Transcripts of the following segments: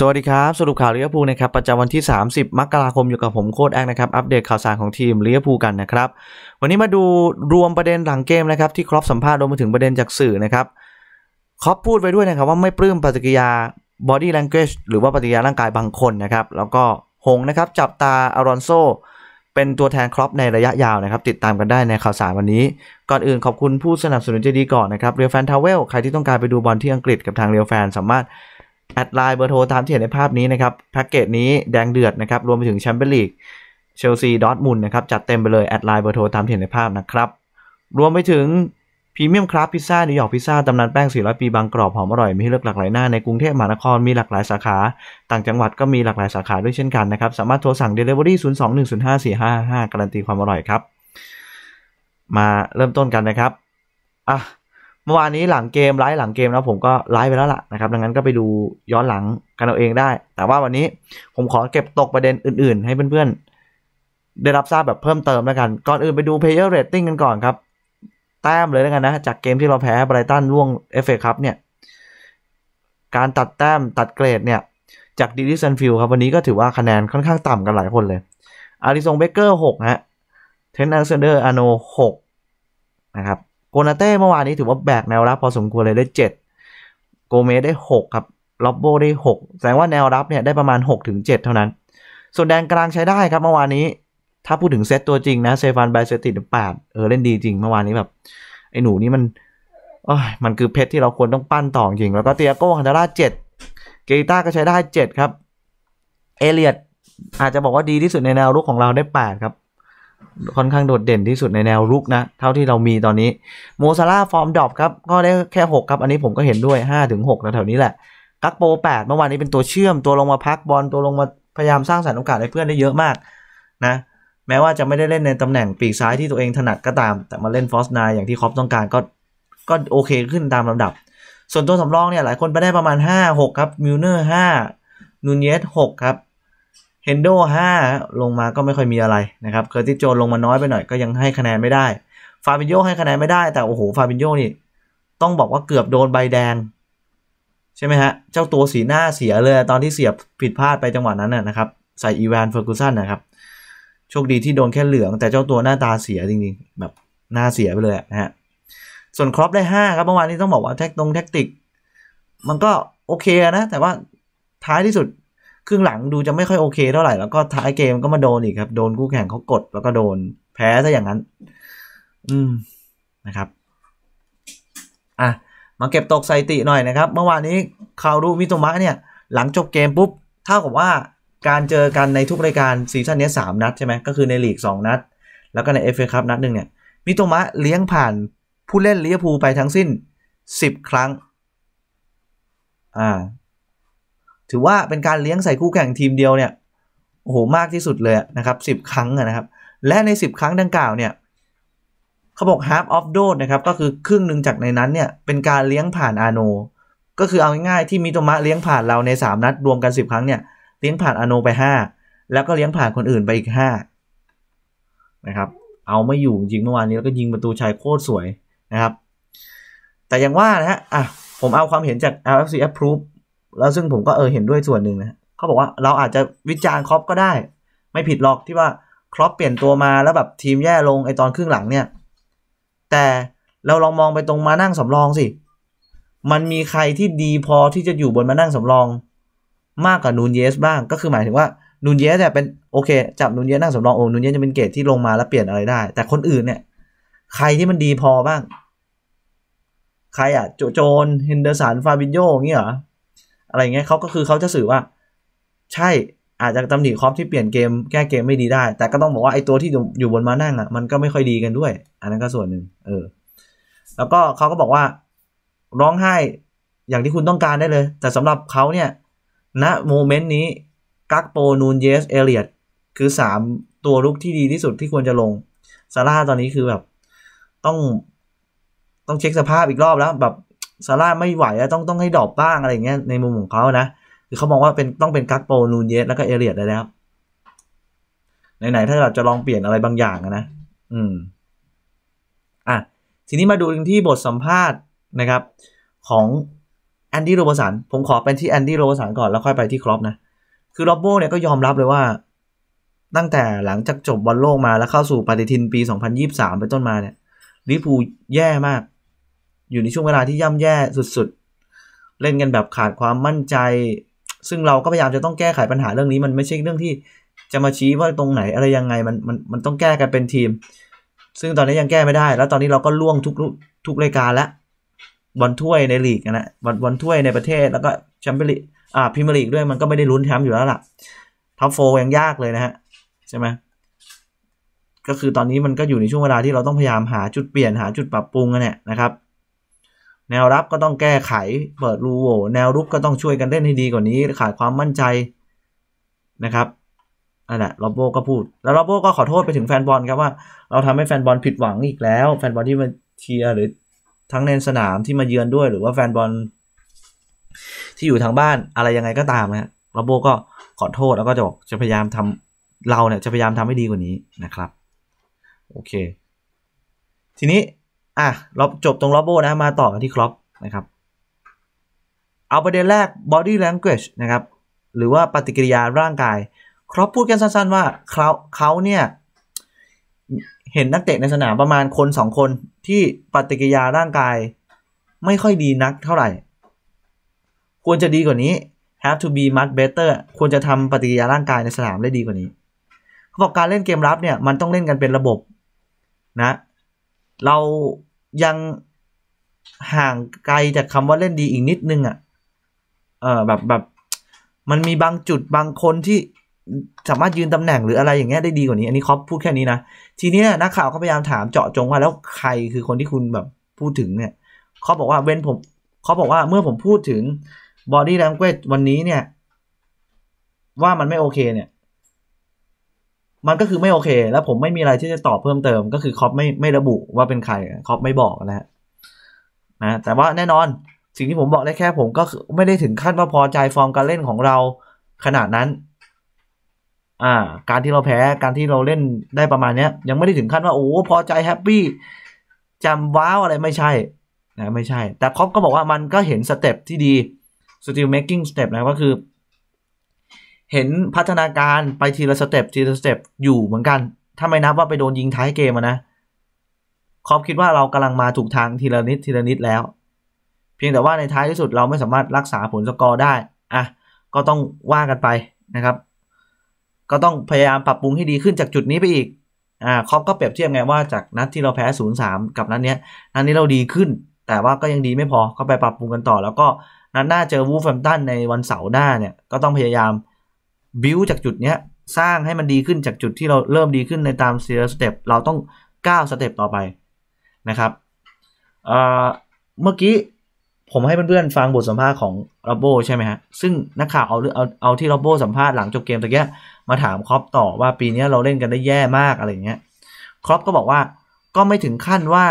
สวัสดีครับ สรุปข่าวลเวียบภูนะครับประจำวันที่ 30 มกราคมอยู่กับผมโค้ดแอกนะครับอัปเดตข่าวสารของทีมลเวียบภูกันนะครับ วันนี้มาดูรวมประเด็นหลังเกมนะครับที่ครอปสัมภาษณ์รวมไปถึงประเด็นจากสื่อนะครับครอปพูดไปด้วยนะครับว่าไม่ปลื้มปฏิกิยาบอดี้ล n งเก g หรือว่าปฏิกิยาร่างกายบางคนนะครับแล้วก็หงนะครับจับตาอารอนโซ เป็นตัวแทนครอปในระยะยาวนะครับติดตามกันได้ในข่าวสารวันนี้ ก่อนอื่นขอบคุณผู้สนับสนุนใจดีก่อนนะครับเรียวแฟนทาวเวลใครที่ต้องการไปดูบอลที่อังกฤษกับทางเรียวแฟนสามารถแอดไลน์เบอร์โทรตามที่เห็นในภาพนี้นะครับแพ็กเกจนี้แดงเดือดนะครับ รวมไปถึงแชมเปี้ยนลีกเชลซีดอทมุลนะครับ จัดเต็มไปเลย แอดไลน์เบอร์โทรตามที่เห็นในภาพนะครับ รวมไปถึงพรีเมียมคราฟพิซซ่านิวยอร์กพิซซ่าตำนานแป้ง 400 ปีบางกรอบ หอมอร่อยมีให้เลือกหลากหลายหน้าในกรุงเทพมหานครมีหลากหลายสาขา ต่างจังหวัดก็มีหลากหลายสาขาด้วยเช่นกันนะครับสามารถโทรสั่ง Delivery 021054555การันตีความอร่อยครับ มาเริ่มต้นกันนะครับอ่ะมื่อวานนี้หลังเกมไลฟ์หลังเกมแล้วผมก็ไลฟ์ไปแล้วล่ะนะครับดังนั้นก็ไปดูย้อนหลังกันเอาเองได้ แต่ว่าวันนี้ผมขอเก็บตกประเด็นอื่นๆให้เพื่อนๆ ได้รับทราบแบบเพิ่มเติมแล้วกัน ก่อนอื่นไปดู player rating กันก่อนครับ แต้มเลยแล้วกันนะจากเกมที่เราแพ้ไบรตันล่วงเอฟเ a ครับเนี่ยการตัดแต้มตัดเกรดเนี่ย จากดิลิสันฟิลครับวันนี้ก็ถือว่าคะแนนค่อนข้างต่ำกันหลายคนเลยอาริซงเบเกอร์หกฮะเทนนิสเซนเดอร์อโนหกนะครับโกนาเต้เมื่อวานนี้ถือว่าแบกแนวรับพอสมควร เลย ได้7โกเมสได้ 6 ครับ ล็อบโบได้ 6 แสดงว่าแนวรับเนี่ยได้ประมาณ6-7ถึงเท่านั้น ส่วนแดนกลางใช้ได้ครับเมื่อวานนี้ ถ้าพูดถึงเซตตัวจริงนะเซฟานไบเซติดแปดเออเล่นดีจริงเมื่อวานนี้แบบไอ้หนูนี่มันโอ้ยมันคือเพชรที่เราควรต้องปั้นต่อจริง แล้วก็เตียโก้ฮันดาร่าเจ็ดเกต้าก็ใช้ได้เจ็ดครับ เอเลียดอาจจะบอกว่าดีที่สุดในแนวรุกของเราได้แปดครับค่อนข้างโดดเด่นที่สุดในแนวรุกนะ เท่าที่เรามีตอนนี้โมซาร่าฟอร์มดรอปครับ ก็ได้แค่ 6 ครับอันนี้ผมก็เห็นด้วย5ถึงกแถวนี้แหละกักโป 8 เมื่อวานนี้เป็นตัวเชื่อมตัวลงมาพักบอลตัวลงมาพยายามสร้างสรรค์โอกาสให้เพื่อนได้เยอะมากนะ แม้ว่าจะไม่ได้เล่นในตำแหน่งปีกซ้ายที่ตัวเองถนัดก็ตาม แต่มาเล่นฟอสนายอย่างที่คอปต้องการก็ก็โอเคขึ้นตามลำดับ ส่วนตัวสำรองเนี่ยหลายคนไปได้ประมาณ 5 6ครับมิลเนอร์5นูนเยส6ครับเฮนโดห้าลงมาก็ไม่ค่อยมีอะไรนะครับ เคอร์ติโจนลงมาน้อยไปหน่อยก็ยังให้คะแนนไม่ได้ ฟาบินโยให้คะแนนไม่ได้แต่ โอ้โห ฟาบินโยนี่ ต้องบอกว่าเกือบโดนใบแดง ใช่ไหมฮะ เจ้าตัวสีหน้าเสียเลย ตอนที่เสียบผิดพลาดไปจังหวะนั้นนะครับ ใส่อีวานเฟอร์กูสันนะครับ โชคดีที่โดนแค่เหลือง แต่เจ้าตัวหน้าตาเสียจริงๆแบบหน้าเสียไปเลยนะฮะส่วนครอปได้5ครับเมื่อวานนี้ต้องบอกว่าแท็กตรงแท็กติกมันก็โอเคนะแต่ว่าท้ายที่สุดครึ่งหลังดูจะไม่ค่อยโอเคเท่าไหร่แล้วก็ท้ายเกมก็มาโดนอีกครับโดนคู่แข่งเขากดแล้วก็โดนแพ้ซะอย่างนั้น อืมนะครับอ่ะมาเก็บตกสถติหน่อยนะครับเมื่อวานนี้คารุมิโตมะเนี่ยหลังจบเกมปุ๊บ เท่ากับว่าการเจอกันในทุกรายการซีซั่นนี้สามนัดใช่ไหมก็คือในลีกสองนัด แล้วก็ในเอฟเอคัพนัดหนึ่งเนี่ยมิโตมะเลี้ยงผ่านผู้เล่นลิเวอร์พูลไปทั้งสิ้นสิบครั้ง อ่าถือว่าเป็นการเลี้ยงใส่คู่แข่งทีมเดียวเนี่ยโอ้โหมากที่สุดเลยนะครับ10 ครั้งนะครับ และใน 10 ครั้งดังกล่าวเนี่ยเขาบอก half of dose นะครับก็คือครึ่งหนึ่งจากในนั้นเนี่ยเป็นการเลี้ยงผ่านอาโน ก็คือเอาง่ายๆที่มิโตมะเลี้ยงผ่านเราใน 3 นัด รวมกัน 10 ครั้งเนี่ยเลี้ยงผ่านอาโนไป 5แล้วก็เลี้ยงผ่านคนอื่นไปอีก5นะครับเอาไม่อยู่จริงเมื่อวานนี้แล้วก็ยิงประตูชายโคตรสวยนะครับแต่อย่างว่านะฮะอ่ะผมเอาความเห็นจาก LFC Approve แล้วซึ่งผมก็เออเห็นด้วยส่วนหนึ่งนะเขาบอกว่าเราอาจจะวิจารณ์ครอปก็ได้ ไม่ผิดหรอกที่ว่าครอปเปลี่ยนตัวมา แล้วแบบทีมแย่ลงไอตอนครึ่งหลังเนี่ย แต่เราลองมองไปตรงมานั่งสำรองสิ มันมีใครที่ดีพอที่จะอยู่บนมานั่งสำรอง มากกว่านูนเยส บ้างก็คือหมายถึงว่านูนเยสเนี่ยเป็นโอเค จับนูนเยสนั่งสำรองโอ้ นูนเยสจะเป็นเกตที่ลงมาแล้วเปลี่ยนอะไรได้ แต่คนอื่นเนี่ย ใครที่มันดีพอบ้าง ใครอะโจโจนเฮนเดอร์สันฟาบินโยอย่างเงี้ยเหรออะไรเงี้ยเขาก็คือเขาจะสื่อว่า ใช่อาจจะตำหนิคอปที่เปลี่ยนเกมแก้เกมไม่ดีได้ แต่ก็ต้องบอกว่าไอ้ตัวที่อยู่บนมานั่งอ่ะมันก็ไม่ค่อยดีกันด้วย อันนั้นก็ส่วนหนึ่งเออ แล้วก็เขาก็บอกว่า ร้องไห้อย่างที่คุณต้องการได้เลย แต่สำหรับเขาเนี่ยณโมเมนต์นี้กักโปนูนเยสเอเลียดคือสามตัวลุกที่ดีที่สุดที่ควรจะลงซาร่าตอนนี้คือแบบ ต้อง ต้องเช็คสภาพอีกรอบแล้วแบบซาร่าไม่ไหวต้องต้องให้ดรอปบ้างอะไรเงี้ยในมุมของเขานะ คือเขามองว่าเป็นต้องเป็นกักโปนูนเยสแล้วก็เอเรียดแล้วนะครับไหนๆถ้าเราจะลองเปลี่ยนอะไรบางอย่างนะ อืม อ่ะ ทีนี้มาดูที่บทสัมภาษณ์นะครับ ของแอนดี้โรบสันผมขอเป็นที่แอนดี้โรบสันก่อน แล้วค่อยไปที่ครอปนะ คือโรบโบเนี่ยก็ยอมรับเลยว่า ตั้งแต่หลังจากจบบอลโลกมาแล้วเข้าสู่ปฏิทินปี2023เป็นต้นมาเนี่ยลิปูแย่มากอยู่ในช่วงเวลาที่ย่ำแย่สุดๆ เล่นกันแบบขาดความมั่นใจ ซึ่งเราก็พยายามจะต้องแก้ไขปัญหาเรื่องนี้มันไม่ใช่เรื่องที่จะมาชี้ว่าตรงไหนอะไรยังไงมันมันมันต้องแก้กันเป็นทีม ซึ่งตอนนี้ยังแก้ไม่ได้ แล้วตอนนี้เราก็ล่วงทุกทุกรายการแล้วบอลถ้วยในลีกนะบอลบอลถ้วยในประเทศแล้วก็แชมเปี้ยนลีกอ่าพรีเมียร์ลีกด้วยมันก็ไม่ได้ลุ้นแชมป์อยู่แล้วล่ะท็อปโฟยังยากเลยนะฮะใช่ไหมก็คือตอนนี้มันก็อยู่ในช่วงเวลาที่เราต้องพยายามหาจุดเปลี่ยนหาจุดปรับปรุงกันเนี่ยนะครับแนวรับก็ต้องแก้ไขเปิดรูโวแนวรุกก็ต้องช่วยกัน เล่นให้ดีกว่านี้ขาดความมั่นใจนะครับนั่นแหละลอบโบก็พูด แล้วลอบโบก็ขอโทษไปถึงแฟนบอลครับว่าเราทำให้แฟนบอลผิดหวังอีกแล้ว แฟนบอลที่มาเชียร์หรือทั้งในสนามที่มาเยือนด้วย หรือว่าแฟนบอลที่อยู่ทางบ้านอะไรยังไงก็ตามนะลอบโบก็ขอโทษแล้วก็จะบอกจะพยายามทำเราเนี่ยจะพยายามทำให้ดีกว่านี้นะครับโอเค ทีนี้อ่ะเราจบตรงล็อบโบนะมาต่อกันที่ครอปนะครับ เอาประเด็นแรก body language นะครับ หรือว่าปฏิกิริยาร่างกาย ครอปพูดกันสั้นๆ ว่าเขาเขาเนี่ย เห็นนักเตะในสนามประมาณคนสองคนที่ปฏิกิริยาร่างกาย ไม่ค่อยดีนักเท่าไหร่ ควรจะดีกว่านี้ have to be much better ควรจะทำปฏิกิริยาร่างกายในสนามได้ดีกว่านี้เขาบอกการเล่นเกมรับเนี่ยมันต้องเล่นกันเป็นระบบนะ เรายังห่างไกลจากคำว่าเล่นดีอีกนิดนึงอะ่ะ เออแบบแบบ มันมีบางจุดบางคนที่สามารถยืนตำแหน่งหรืออะไรอย่างเงี้ยได้ดีกว่านี้ อันนี้คอปพูดแค่นี้นะ ทีนี้นักข่าวก็พยายามถามเจาะจงว่าแล้วใครคือคนที่คุณแบบพูดถึง เนี่ยเขาบอกว่าเว้นผมเขาบอกว่าเมื่อผมพูดถึงบอดี้แลงเกจวันนี้เนี่ย ว่ามันไม่โอเคเนี่ยมันก็คือไม่โอเค แล้วผมไม่มีอะไรที่จะตอบเพิ่มเติมก็คือคอปไม่ไม่ระบุว่าเป็นใครคอปไม่บอกนะฮะนะแต่ว่าแน่นอนสิ่งที่ผมบอกได้แค่ผมก็ไม่ได้ถึงขั้นว่าพอใจฟอร์มการเล่นของเราขนาดนั้น อ่าการที่เราแพ้การที่เราเล่นได้ประมาณเนี้ย ยังไม่ได้ถึงขั้นว่าโอ้พอใจแฮปปี้จำว้าวอะไรไม่ใช่นะไม่ใช่ แต่คอปก็บอกว่ามันก็เห็นสเต็ปที่ดีสติลเมคกิ้งสเต็ปนะก็คือเห็นพัฒนาการไปทีละสเต็ปทีละสเต็ปอยู่เหมือนกัน ถ้าไม่นับว่าไปโดนยิงท้ายเกมนะ ครอปคิดว่าเรากำลังมาถูกทางทีละนิดทีละนิดแล้ว เพียงแต่ว่าในท้ายที่สุดเราไม่สามารถรักษาผลสกอร์ได้ อ่ะ ก็ต้องว่ากันไปนะครับ ก็ต้องพยายามปรับปรุงให้ดีขึ้นจากจุดนี้ไปอีก อ่าครอปก็เปรียบเทียบไงว่าจากนัดที่เราแพ้ศูนย์สามกับนัดเนี้ย นัดนี้เราดีขึ้น แต่ว่าก็ยังดีไม่พอ ก็ไปปรับปรุงกันต่อ แล้วก็ นัดหน้าเจอวูฟแฟมตันในวันเสาร์หน้าเนี่ยก็ต้องพยายามบิวจากจุดเนี้ยสร้างให้มันดีขึ้นจากจุดที่เราเริ่มดีขึ้นในตามเซียสเต็ปเราต้องก้าวสเต็ปต่อไปนะครับ เมื่อกี้ ผมให้เพื่อนๆฟังบทสัมภาษณ์ของโรบโบใช่ไหมฮะซึ่งนักข่าวเอาเอาเอาที่โรบโบสัมภาษณ์หลังจบเกมตะเกียมาถามครอปต่อว่าปีนี้เราเล่นกันได้แย่มากอะไรเงี้ยครอปก็บอกว่าก็ไม่ถึงขั้นว่า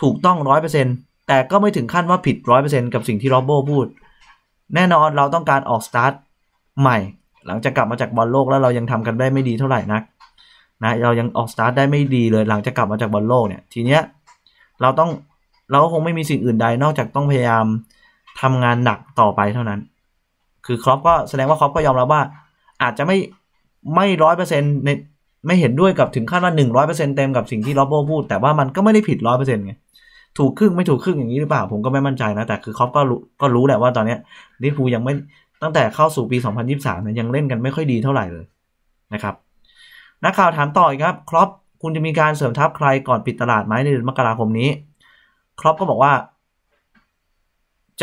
ถูกต้องร้อยเปอร์เซ็นแต่ก็ไม่ถึงขั้นว่าผิดร้อยเปอร์เซ็นกับสิ่งที่โรบโบพูดแน่นอนเราต้องการออกสตาร์ทใหม่หลังจากกลับมาจากบอลโลกแล้วเรายังทำกันได้ไม่ดีเท่าไหร่นักนะเรายังออกสตาร์ทได้ไม่ดีเลยหลังจากกลับมาจากบอลโลกเนี่ย ทีเนี้ยเราต้องเราก็คงไม่มีสิ่งอื่นใดนอกจากต้องพยายามทำงานหนักต่อไปเท่านั้น คือครอปก็แสดงว่าครอปก็ยอมรับว่า อาจจะไม่ไม่ร้อยเปอร์เซ็นต์ในไม่เห็นด้วยกับถึงขั้นว่าหนึ่งร้อยเปอร์เซ็นต์เต็มกับสิ่งที่ล็อบโบพูดแต่ว่ามันก็ไม่ได้ผิดร้อยเปอร์เซ็นต์ไงถูกครึ่งไม่ถูกครึ่งอย่างนี้หรือเปล่า ผมก็ไม่มั่นใจนะแต่คือครอปก็รู้ก็รู้แหละว่าตอนเนี้ยลิฟูยังไม่ตั้งแต่เข้าสู่ปี2023นี่ยังเล่นกันไม่ค่อยดีเท่าไหร่เลยนะครับ นักข่าวถามต่ออีกครับ ครอป คุณจะมีการเสริมทัพใครก่อนปิดตลาดไหมในเดือนมกราคมนี้ ครอปก็บอกว่า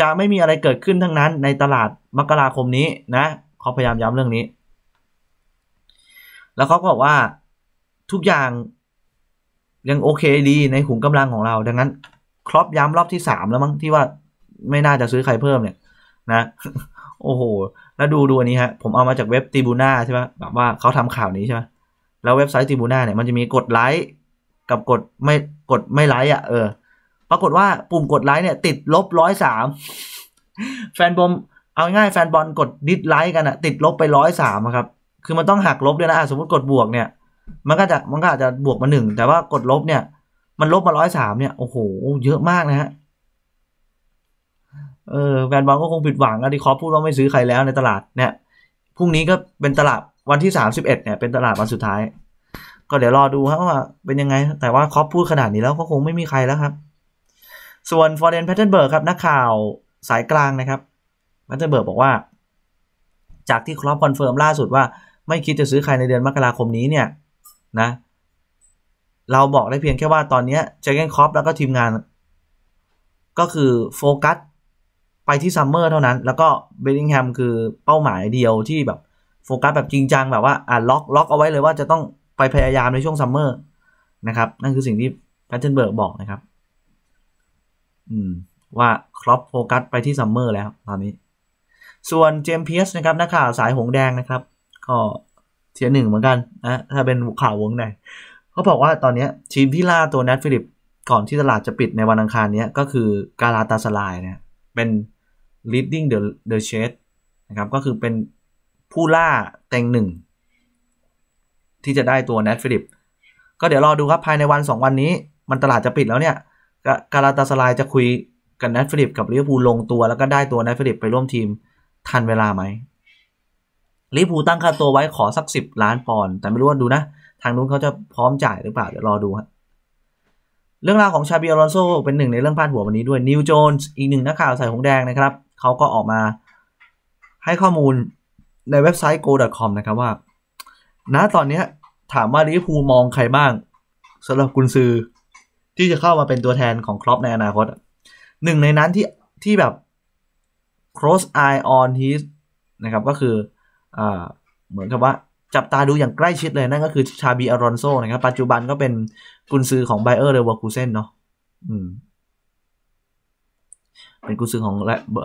จะไม่มีอะไรเกิดขึ้นทั้งนั้น ในตลาดมกราคมนี้นะ เขาพยายามย้ำเรื่องนี้ แล้วเขาก็บอกว่า ทุกอย่างยังโอเคดีในขุมกำลังของเรา ดังนั้นครอปย้ำรอบที่สามแล้วมั้งที่ว่าไม่น่าจะซื้อใครเพิ่มเนี่ยนะโอ้โห แล้วดูดูอันนี้ฮะ ผมเอามาจากเว็บตีบูน่าใช่ไหมแบบว่าเขาทำข่าวนี้ใช่ไหมแล้วเว็บไซต์ตีบูน่าเนี่ยมันจะมีกดไลค์กับกดไม่กดไม่ไลค์อ่ะเออ ปรากฏว่าปุ่มกดไลค์เนี่ย ติดลบร้อยสามแฟนบอลเอาง่ายแฟนบอลกดดิสไลค์กันอะติดลบไปร้อยสามครับ คือมันต้องหักลบด้วยนะ สมมติกดบวกเนี่ย มันก็จะมันก็อาจจะบวกมาหนึ่ง แต่ว่ากดลบเนี่ยมันลบมาร้อยสามเนี่ยโอ้โห เยอะมากนะฮะเออแฟนบอลก็คงผิดหวังอาริคอปพูดว่าไม่ซื้อใครแล้วในตลาดเนี่ย พรุ่งนี้ก็เป็นตลาดวันที่สามสิบเอ็ดเนี่ยเป็นตลาดวันสุดท้าย ก็เดี๋ยวรอดูครับว่าเป็นยังไง แต่ว่าคอปพูดขนาดนี้แล้วก็คงไม่มีใครแล้วครับ ส่วนฟอร์เรนแพทเทนเบิร์กครับนักข่าวสายกลางนะครับแพทเทนเบิร์กบอกว่า จากที่ครอปคอนเฟิร์มล่าสุดว่าไม่คิดจะซื้อใครในเดือนมกราคมนี้เนี่ยนะ เราบอกได้เพียงแค่ว่าตอนนี้เจเกนคอปแล้วก็ทีมงานก็คือโฟกัสไปที่ซัมเมอร์เท่านั้น แล้วก็เบลลิงแฮมคือเป้าหมายเดียวที่แบบโฟกัสแบบจริงจัง แบบว่าอ่าล็อกล็อกเอาไว้เลยว่าจะต้องไปพยายามในช่วงซัมเมอร์นะครับ นั่นคือสิ่งที่แพทเทนเบิร์กบอกนะครับ อืม ว่าครอปโฟกัสไปที่ซัมเมอร์แล้วตอนนี้ ส่วนเจมเพียสนะครับนักข่าวสายหงแดงนะครับ ก็เทียหนึ่งเหมือนกันนะถ้าเป็นข่าววงใน เขาบอกว่าตอนนี้ทีมที่ล่าตัวแนทฟิลิปก่อนที่ตลาดจะปิดในวันอังคารนี้ก็คือกาลาตาสลายนะเป็น leading the the chase นะครับ ก็คือเป็นผู้ล่าเต็งหนึ่งที่จะได้ตัวแนทฟิลิป ก็เดี๋ยวรอดูครับภายในวัน 2 วันนี้ มันตลาดจะปิดแล้วเนี่ย กาลาตาสลายจะคุยกับแนทฟิลิปกับลิเวอร์พูลลงตัว แล้วก็ได้ตัวแนทฟิลิปไปร่วมทีมทันเวลาไหมลิเวอร์พูลตั้งค่าตัวไว้ขอสัก 10 ล้านปอนด์แต่ไม่รู้ว่าดูนะ ทางนู้นเขาจะพร้อมจ่ายหรือเปล่าเดี๋ยวรอดูฮะเรื่องราวของชาบิอลอนโซเป็นหนึ่งในเรื่องพาดหัววันนี้ด้วยนิวโจนส์อีกหนึ่งนักข่าวใส่หงแดงนะครับเขาก็ออกมาให้ข้อมูลในเว็บไซต์ go.com นะครับว่า ณตอนนี้ถามว่าลิเวอร์พูลมองใครบ้างสำหรับกุนซือที่จะเข้ามาเป็นตัวแทนของครอปในอนาคตหนึ่งในนั้นที่ที่แบบ cross eye on his นะครับก็คืออเหมือนกับว่าจับตาดูอย่างใกล้ชิดเลย นั่นก็คือชาบีอารอนโซนะครับปัจจุบันก็เป็นกุนซือของไบเออร์เลเวอร์คูเซนเนาะอืมเป็นกุนซือของ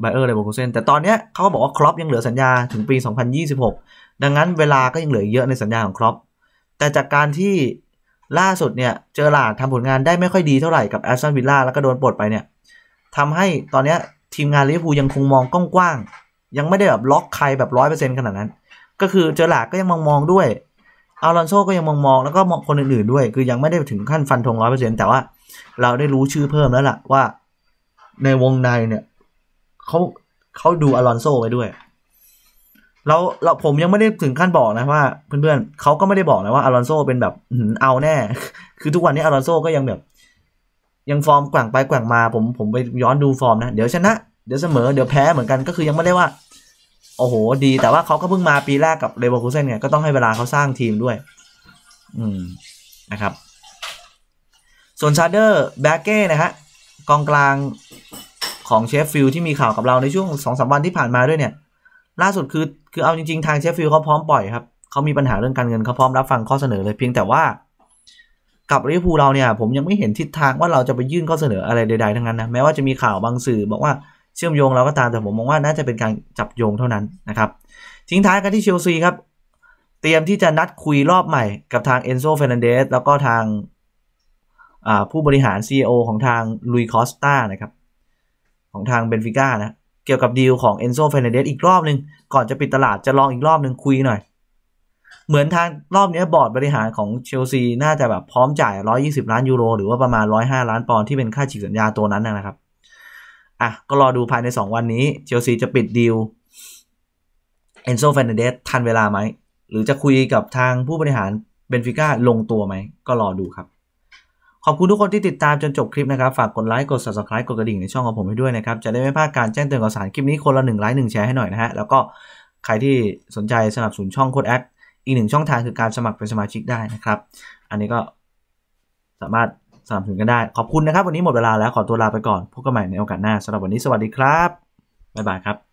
ไบเออร์เลเวอร์คูเซนแต่ตอนเนี้ยเขาบอกว่าครอปยังเหลือสัญญา ถึงปี 2026 ดังนั้นเวลาก็ยังเหลือเยอะในสัญญาของครอปแต่จากการที่ล่าสุดเนี่ยเจอหลาดทำผลงานได้ไม่ค่อยดีเท่าไหร่กับแอสตันวิลล่าแล้วก็โดนปลดไปเนี่ยทำให้ตอนเนี้ยทีมงานลิเวอร์พูลยังคงมองกว้างๆยังไม่ได้แบบล็อกใครแบบร้อยเปอร์เซ็นต์ขนาดนั้นก็คือเจอหลาก็ยังมองมองด้วย อารอนโซก็ยังมองมองแล้วก็มองคนอื่นๆด้วย คือยังไม่ได้ถึงขั้นฟันธงร้อยเปอร์เซ็นต์แต่ว่าเราได้รู้ชื่อเพิ่มแล้วล่ะว่าในวงในเนี่ยเขาเขาดูอารอนโซไว้ด้วยแล้วเราผมยังไม่ได้ถึงขั้นบอกนะว่าเพื่อนๆเขาก็ไม่ได้บอกนะว่าอารอนโซเป็นแบบเอาแน่ คือทุกวันนี้อารอนโซก็ยังแบบยังฟอร์มแกว่งไปแกว่งมาผมผมไปย้อนดูฟอร์มนะเดี๋ยวชนะเดี๋ยวเสมอเดี๋ยวแพ้เหมือนกันก็คือยังไม่ได้ว่าโอ้โห ดีแต่ว่าเขาก็เพิ่งมาปีแรกกับเลเวอร์คูเซนเนี่ยก็ต้องให้เวลาเขาสร้างทีมด้วย อืม นะครับ ส่วนชาร์เดอร์แบกเก้นะฮะกองกลางของเชฟฟิลที่มีข่าวกับเราในช่วงสองสวันที่ผ่านมาด้วยเนี่ย ล่าสุดคือคือเอาจริงๆทางเชฟฟิลเขาพร้อมปล่อยครับเขามีปัญหาเรื่องการเงินเขาพร้อมรับฟังข้อเสนอเลยเพียงแต่ว่ากับลิเวอร์พูลเราเนี่ย ผมยังไม่เห็นทิศทางว่าเราจะไปยื่นข้อเสนออะไรใดๆทั้งนั้นนะแม้ว่าจะมีข่าวบางสื่อบอกว่าชื่อมโยงเราก็ตามแต่ผมมองว่าน่าจะเป็นการจับโยงเท่านั้นนะครับทิ้งท้ายกันที่เชลซีครับ เตรียมที่จะนัดคุยรอบใหม่กับทางเอนโซเฟรนันเดสแล้วก็ทางผู้บริหาร CEO ของทางลุยคอสตานะครับ ของทางเบนฟิก้านะ เกี่ยวกับดีลของเอนโซเฟรนันเดสอีกรอบหนึ่งก่อนจะปิดตลาดจะลองอีกรอบหนึ่งคุยหน่อย เหมือนทางรอบนี้บอร์ดบริหารของเชลซีน่าจะแบบพร้อมจ่าย 120 ล้านยูโรหรือว่าประมาณ105ล้านปอนด์ที่เป็นค่าฉีกสัญญาตัวนั้นนะครับอ่ะก็รอดูภายใน 2 วันนี้เชลซีจะปิดดีลเอนโซแฟนเดสทันเวลาไหม หรือจะคุยกับทางผู้บริหารเบนฟิก้าลงตัวไหมก็รอดูครับ ขอบคุณทุกคนที่ติดตามจนจบคลิปนะครับฝากกดไลค์ กด subscribe กดกระดิ่งในช่องของผมให้ด้วยนะครับจะได้ไม่พลาดการแจ้งเตือนข่าวสารคลิปนี้คนละหนึ่งไลค์หนึ่งแชร์ให้หน่อยนะฮะแล้วก็ใครที่สนใจสนับสนุนช่องโค้ดแอคอีกหนึ่งช่องทางคือการสมัครเป็นสมาชิกได้นะครับ อันนี้ก็สามารถสามถึงกันได้ขอบคุณนะครับ วันนี้หมดเวลาแล้ว ขอตัวลาไปก่อนพบกันใหม่ในโอกาสหน้าสำหรับวันนี้สวัสดีครับ บ๊ายบายครับ